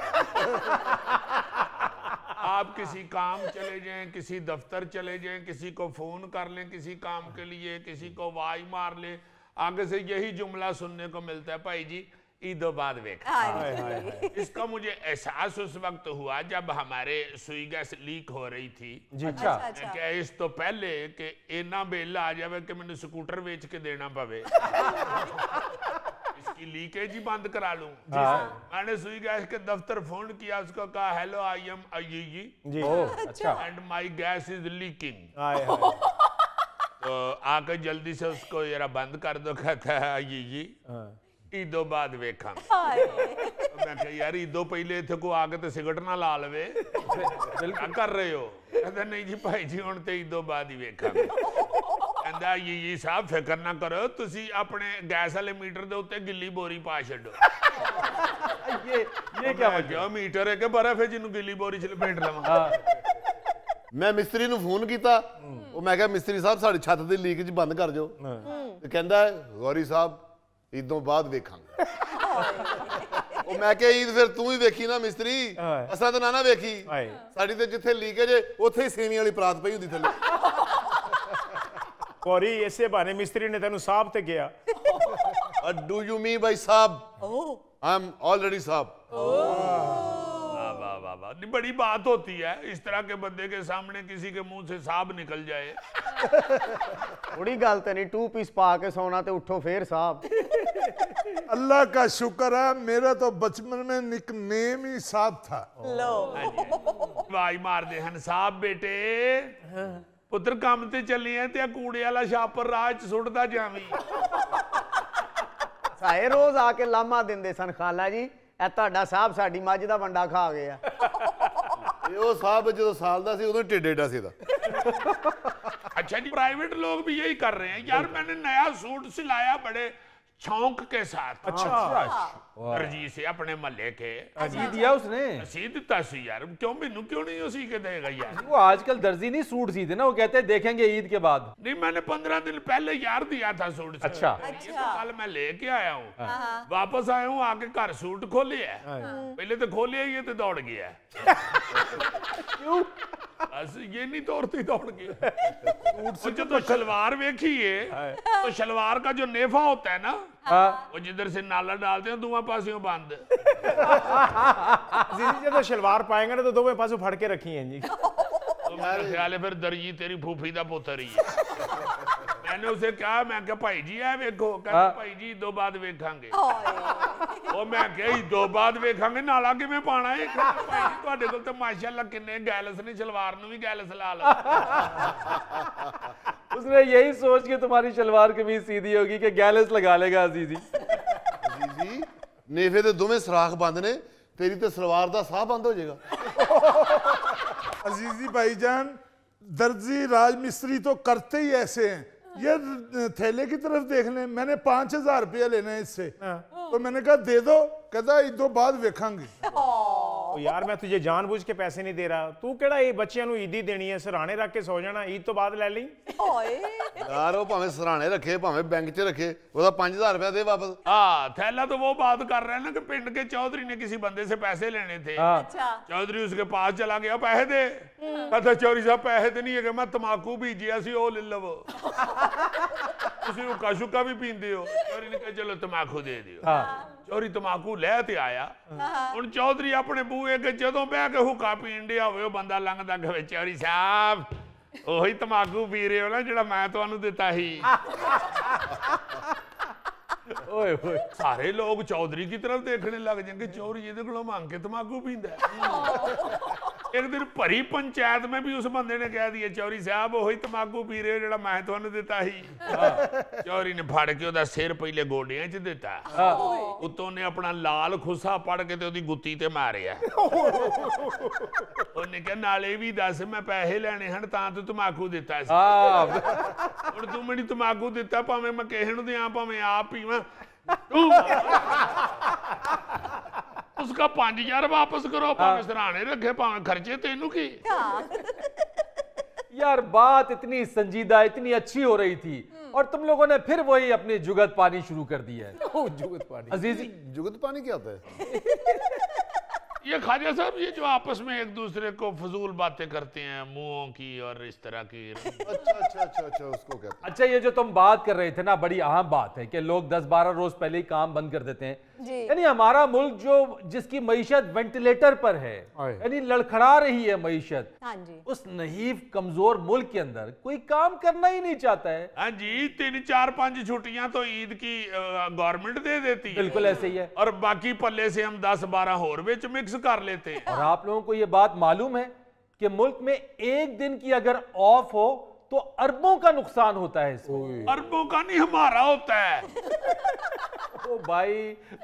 आप किसी काम चले जाएं किसी दफ्तर चले जाएं किसी को फोन कर लें किसी काम के लिए किसी को वाई मार लें आगे से यही जुमला सुनने को मिलता है भाई जी ईदो बाद देखा हाँ इसका मुझे एहसास उस वक्त हुआ जब हमारे सुई गैस लीक हो रही थी जी अच्छा, अच्छा।, अच्छा, अच्छा। क्या इस तो पहले कि इना बेला आ जाए कि मैंने स्कूटर बेच के देना पवे इसकी लीकेज ही बंद करा लू मैंने सुई गैस के दफ्तर फोन किया उसको कहा हेलो आई एम अयी जी अच्छा and my gas is leaking तो आकर जल्दी से उसको जरा बंद कर दो कहता है अयी ਇਦੋਂ ਬਾਅਦ ਵੇਖਾਂ ਮੈਂ ਕਿਹਾ ਯਾਰ ਇਦੋਂ ਪਹਿਲੇ ਇੱਥੇ ਕੋ ਆ ਕੇ ਤੇ ਸਿਗਰਟ ਨਾ ਲਾ ਲਵੇ ਬਿਲਕੁਲ ਕਰ ਰਹੇ ਹੋ ਕਹਿੰਦਾ ਨਹੀਂ ਜੀ ਭਾਈ ਜੀ ਹੁਣ ਤੇ ਇਦੋਂ ਬਾਅਦ ਹੀ ਵੇਖਾਂ ਕਹਿੰਦਾ ਜੀ ਜੀ ਸਾਹਿਬ ਫਿਕਰ ਨਾ ਕਰੋ ਤੁਸੀਂ ਆਪਣੇ ਗੈਸ ਵਾਲੇ ਮੀਟਰ ਦੇ ਉੱਤੇ ਗਿੱਲੀ ਬੋਰੀ ਪਾ ਛੱਡੋ ਇਹ ਇਹ ਕੀ ਹੋ ਗਿਆ ਮੀਟਰ ਹੈ ਕਿ ਬਰਫ ਹੈ ਜਿਹਨੂੰ ਗਿੱਲੀ ਬੋਰੀ ਚ ਲਪੇਟ ਲਵਾਂ ਮੈਂ ਮਿਸਤਰੀ ਨੂੰ ਫੋਨ ਕੀਤਾ ਉਹ ਮੈਂ ਕਿਹਾ ਮਿਸਤਰੀ ਸਾਹਿਬ ਸਾਡੀ ਛੱਤ ਦੀ ਲੀਕੇਜ ਬੰਦ ਕਰ ਜੋ ਤੇ ਕਹਿੰਦਾ ਗੌਰੀ ਸਾਹਿਬ ਇਦੋਂ ਬਾਅਦ ਵੇਖਾਂਗੇ ਉਹ ਮੈਂ ਕਿਹਾ ਈਦ ਫਿਰ ਤੂੰ ਹੀ ਵੇਖੀ ਨਾ ਮਿਸਤਰੀ ਅਸਾਂ ਤਾਂ ਨਾ ਨਾ ਵੇਖੀ ਸਾਡੀ ਤੇ ਜਿੱਥੇ ਲੀਕੇਜ ਉੱਥੇ ਹੀ ਸੇਵੀਆਂ ਵਾਲੀ ਪਰਾਤ ਪਈ ਹੁੰਦੀ ਥੱਲੇ ਕੋਰੀ ਇਸੇ ਬਾਰੇ ਮਿਸਤਰੀ ਨੇ ਤੈਨੂੰ ਸਾਹਬ ਤੇ ਗਿਆ ਡੂ ਯੂ ਮੀ ਬਾਈ ਸਾਹਬ ਆਮ ਆਲਰੇਡੀ ਸਾਹਬ ਓ वाह बड़ी बात होती है इस तरह के बंदे के सामने किसी के मुंह से साहब निकल जाए थोड़ी गल तो नहीं टू पीस पा के सोना तो उठो फिर साहब अल्लाह का शुक्र है मेरा तो बचपन में निक नेम ही साहब था भाई हाँ मार दे हन साहब बेटे पुत्र काम ते चली है त्या कूड़े वाला छापर राज सुटदा जावी सारे रोज आके लामा देंदे सन खाला जी साहब ਤੁਹਾਡਾ ਸਾਹਿਬ ਸਾਡੀ ਮੱਝ ਦਾ ਵੰਡਾ ਖਾ ਗਿਆ ਉਹ ਸਾਹਿਬ ਜਦੋਂ अच्छा जी प्राइवेट लोग भी यही कर रहे हैं यार मैंने नया सूट सिलाया बड़े शौक के साथ अच्छा, अच्छा। ਰਜੀਸ से अपने महल्ले के ਦਿਆ दिया उसने ਤਾਸੀ ਯਾਰ सी यार क्यों क्यों नहीं उसी के देगा यार वो आजकल दर्जी नहीं सूट सीते ना वो कहते हैं देखेंगे ईद के बाद नहीं मैंने पंद्रह दिन पहले यार दिया था सूट अच्छा अच्छा अच्छा कल मैं लेके आया हूँ वापस आया हूँ आके घर सूट खोले है पहले तो खोले ये तो दौड़ गया क्यों बस ये नहीं तोड़ती दौड़ गया तो शलवार वेखी है तो शलवार का जो नेफा होता है ना हाँ। वो जिधर से नाला डालते हैं दोवे पासियों बंद (laughs) जीजी शलवार पाएंगे ना तो दोवे पासों फड़ के रखी हैं जी तो ख्याल है फिर दर्जी तेरी फूफी का पुत्र ही है मैंने उसे कहा मैं भाई जी है देखो कहता हाँ। भाई जी दो बाद देखेंगे ਉਹ ਮੈਂ ਕਿਹਾ ਦੋ ਬਾਅਦ ਵੇਖਾਂਗੇ ਨਾਲਾ ਕਿਵੇਂ ਪਾਣਾ ਹੈ ਤੁਹਾਡੇ ਕੋਲ ਤਾਂ ਮਾਸ਼ਾਅੱਲਾ ਕਿੰਨੇ ਗੈਲਸ ਨੇ ਸਲਵਾਰ ਨੂੰ उसने यही सोच के तुम्हारी शलवार कमीज सीधी होगी कि गैलेस लगा लेगा अजीजी अजीजी नेफे दे दोਵੇਂ सुराख बंद ने तेरी तो सलवार का ਸਾਹ बंद हो जाएगा अजीजी भाईजान दर्जी राज मिस्त्री तो करते ही ऐसे हैं ये थैले की तरफ देख ले मैंने पांच हजार रुपया लेना है इससे हाँ। तो मैंने कहा दे दो कहता दो बाद वेखांगे हाँ। ਉਹ ਯਾਰ ਮੈਂ ਤੁਝੇ ਜਾਣਬੁੱਝ ਕੇ ਪੈਸੇ ਨਹੀਂ ਦੇ ਰਹਾ ਤੂੰ ਕਿਹੜਾ ਇਹ ਬੱਚਿਆਂ ਨੂੰ ਈਦੀ ਦੇਣੀ ਹੈ ਸਰਾਣੇ ਰੱਖ ਕੇ ਸੌ ਜਾਣਾ ਈਦ ਤੋਂ ਬਾਅਦ ਲੈ ਲਈ ਓਏ ਯਾਰ ਉਹ ਭਾਵੇਂ ਸਰਾਣੇ ਰੱਖੇ ਭਾਵੇਂ ਬੈਂਕ 'ਚ ਰੱਖੇ ਉਹਦਾ 5000 ਰੁਪਏ ਦੇ ਵਾਪਸ ਆ ਥੈਲਾ ਤੋਂ ਉਹ ਬਾਤ ਕਰ ਰਹੇ ਨਾ ਕਿ ਪਿੰਡ ਕੇ ਚੌਧਰੀ ਨੇ ਕਿਸੇ ਬੰਦੇ ਸੇ ਪੈਸੇ ਲੈਣੇ ਥੇ ਅੱਛਾ ਚੌਧਰੀ ਉਸਕੇ ਪਾਸ ਚਲਾ ਗਿਆ ਪੈਸੇ ਦੇ ਕਹਤਾ ਚੌਰੀ ਸਾਹਿਬ ਪੈਸੇ ਤੇ ਨਹੀਂ ਹੈਗੇ ਮੈਂ ਤਮਾਕੂ ਭੀਜਿਆ ਸੀ ਉਹ ਲੈ ਲਵੋ (laughs) ਤੁਸੀਂ ਉਹ ਕਾਸ਼ੂਕਾ ਵੀ ਪੀਂਦੇ ਹੋ ਚੌਧਰੀ ਨੇ ਕਿਹਾ ਚਲੋ ਤਮਾਕੂ ਦੇ ਦਿਓ ਹਾਂ ਚੋਰੀ ਤਮਾਕੂ ਲੈ ਤੇ ਆਇਆ ਹੁਣ ਚੌਧਰੀ ਆਪਣੇ ਬੂਏ ਕੇ ਜਦੋਂ ਬਹਿ ਕੇ ਹੁਕਾ ਪੀਣ ਡਿਆ ਹੋਵੇ ਉਹ ਬੰਦਾ ਲੰਘਦਾ ਕਹੇ ਚੌਰੀ ਸਾਹਿਬ ਉਹੀ ਤਮਾਕੂ ਪੀ ਰਹੇ ਹੋ ਨਾ ਜਿਹੜਾ ਮੈਂ ਤੁਹਾਨੂੰ ਦਿੱਤਾ ਸੀ ਓਏ ਹੋਏ ਸਾਰੇ ਲੋਕ ਚੌਧਰੀ ਦੀ ਤਰਫ ਦੇਖਣੇ ਲੱਗ ਜਾਣਗੇ ਚੌਰੀ ਇਹਦੇ ਕੋਲੋਂ ਮੰਗ ਕੇ ਤਮਾਕੂ ਪੀਂਦਾ ਇੱਕ ਦਿਨ ਭਰੀ ਪੰਚਾਇਤ ਮੈਂ ਵੀ ਉਸ ਬੰਦੇ ਨੇ ਕਹਿ ਦਿਆ ਚੌਰੀ ਸਾਹਿਬ ਉਹੀ ਤਮਾਕੂ ਪੀ ਰਿਹਾ ਜਿਹੜਾ ਮੈਂ ਤੁਹਾਨੂੰ ਦਿੱਤਾ ਸੀ ਚੌਰੀ ਨੇ ਫੜ ਕੇ ਉਹਦਾ ਸਿਰ ਪਹਿਲੇ ਗੋਡਿਆਂ 'ਚ ਦਿੱਤਾ ਉਤੋਂ ਨੇ ਆਪਣਾ ਲਾਲ ਖੁੱਸਾ ਪੜ ਕੇ ਤੇ ਉਹਦੀ ਗੁੱਤੀ ਤੇ ਮਾਰਿਆ ਉਹਨੇ ਕਿਹਾ ਨਾਲੇ ਵੀ ਦੱਸ ਮੈਂ ਪੈਸੇ ਲੈਣੇ ਹਨ ਤਾਂ ਤੂੰ ਤਮਾਕੂ ਦਿੱਤਾ ਸੀ ਹੁਣ ਤੂੰ ਮੈਨੂੰ ਤਮਾਕੂ ਦਿੱਤਾ ਭਾਵੇਂ ਮੈਂ ਕਿਸੇ ਨੂੰ ਦਿਆਂ ਭਾਵੇਂ ਆਪ ਪੀਵਾਂ ਤੂੰ उसका हजार वापस करो ਭਾਵੇਂ हाँ। सराने रखे ਭਾਵੇਂ खर्चे तेन की हाँ। (laughs) यार बात इतनी संजीदा इतनी अच्छी हो रही थी हम्म। और तुम लोगों ने फिर वही अपनी जुगत पानी शुरू कर दी है जुगत पानी अजीजी जुगत पानी क्या होता है (laughs) ये खाजा साहब ये जो आपस में एक दूसरे को फजूल बातें करते हैं मुंहों की और इस तरह की अच्छा अच्छा अच्छा अच्छा उसको क्या अच्छा ये जो तुम बात कर रहे थे ना बड़ी अहम बात है कि लोग 10-12 रोज पहले ही काम बंद कर देते हैं यानी हमारा मुल्क जो जिसकी मीशत वेंटिलेटर पर है यानी लड़खड़ा रही है मीशत हाँ उस नहीं कमजोर मुल्क के अंदर कोई काम करना ही नहीं चाहता है हाँ जी तीन चार पांच छुट्टियां तो ईद की गवर्नमेंट दे देती है बिल्कुल ऐसे ही है और बाकी पल्ले से हम दस बारह होर बेच मिक्स कर लेते हैं और आप लोगों को ये बात मालूम है कि मुल्क में एक दिन की अगर ऑफ हो तो अरबों का नुकसान होता है इसमें अरबों का नहीं हमारा होता है (laughs) ओ भाई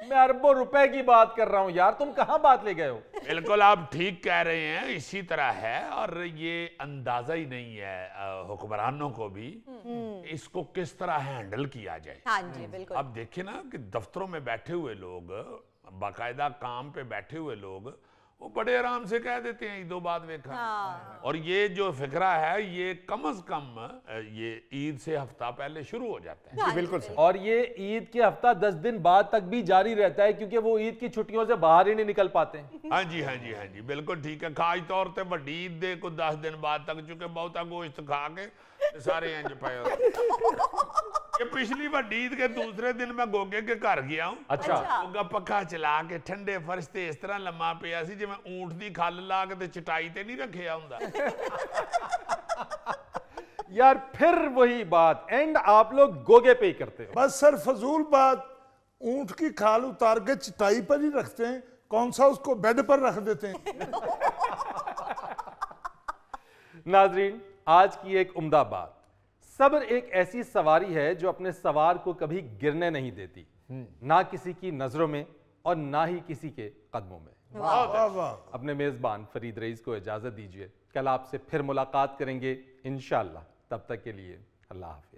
मैं अरबों रुपए की बात कर रहा हूँ यार तुम कहाँ बात ले गए हो बिल्कुल आप ठीक कह रहे हैं इसी तरह है और ये अंदाजा ही नहीं है हुक्मरानों को भी हम्म। इसको किस तरह हैंडल किया जाए हाँ जी हम्म। बिल्कुल आप देखिए ना कि दफ्तरों में बैठे हुए लोग बाकायदा काम पे बैठे हुए लोग वो बड़े आराम से कह देते हैं ईदो बाद में खाना हाँ। और ये जो फिक्रा है ये कम अज कम ये ईद से हफ्ता पहले शुरू हो जाता है हाँ जी बिल्कुल सही और ये ईद के हफ्ता दस दिन बाद तक भी जारी रहता है क्योंकि वो ईद की छुट्टियों से बाहर ही नहीं निकल पाते हाँ जी हाँ जी हाँ जी बिल्कुल ठीक है खास तौर पर बड़ी ईद दे को दस दिन बाद तक चूंकि बहुत गोश्त खा के सारे इंज पाए (laughs) ये पिछली बार ईद के दूसरे दिन मैं गोगे के घर गया हूँ अच्छा, अच्छा। गोगा पक्का चला के ठंडे फर्श से इस तरह लम्मा पिया सी मैं ऊंट दी खल ला के चटाई ते नहीं रखे हुंदा (laughs) यार फिर वही बात एंड आप लोग गोगे पे ही करते हैं बस सर फजूल बात ऊंट की खाल उतार के चटाई पर ही रखते हैं कौन सा उसको बेड पर रख देते हैं (laughs) नाजरीन आज की एक उम्दा बात सब्र एक ऐसी सवारी है जो अपने सवार को कभी गिरने नहीं देती ना किसी की नजरों में और ना ही किसी के कदमों में वाँ। वाँ। वाँ। अपने मेजबान फरीद रईस को इजाजत दीजिए कल आपसे फिर मुलाकात करेंगे इन तब तक के लिए अल्लाह हाफि